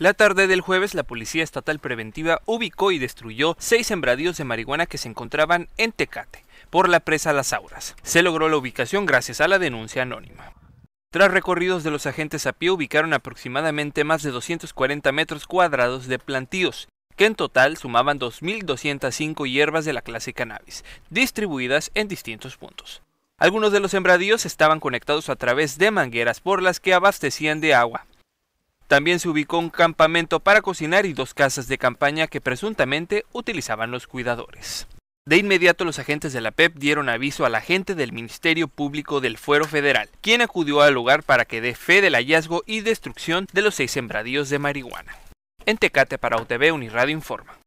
La tarde del jueves, la Policía Estatal Preventiva ubicó y destruyó seis sembradíos de marihuana que se encontraban en Tecate, por la presa Las Auras. Se logró la ubicación gracias a la denuncia anónima. Tras recorridos de los agentes a pie, ubicaron aproximadamente más de 240 metros cuadrados de plantíos, que en total sumaban 2.205 hierbas de la clase cannabis, distribuidas en distintos puntos. Algunos de los sembradíos estaban conectados a través de mangueras por las que abastecían de agua, también se ubicó un campamento para cocinar y dos casas de campaña que presuntamente utilizaban los cuidadores. De inmediato los agentes de la PEP e dieron aviso a la gente del Ministerio Público del Fuero Federal, quien acudió al lugar para que dé fe del hallazgo y destrucción de los seis sembradíos de marihuana. En Tecate para UTV Uniradio informa.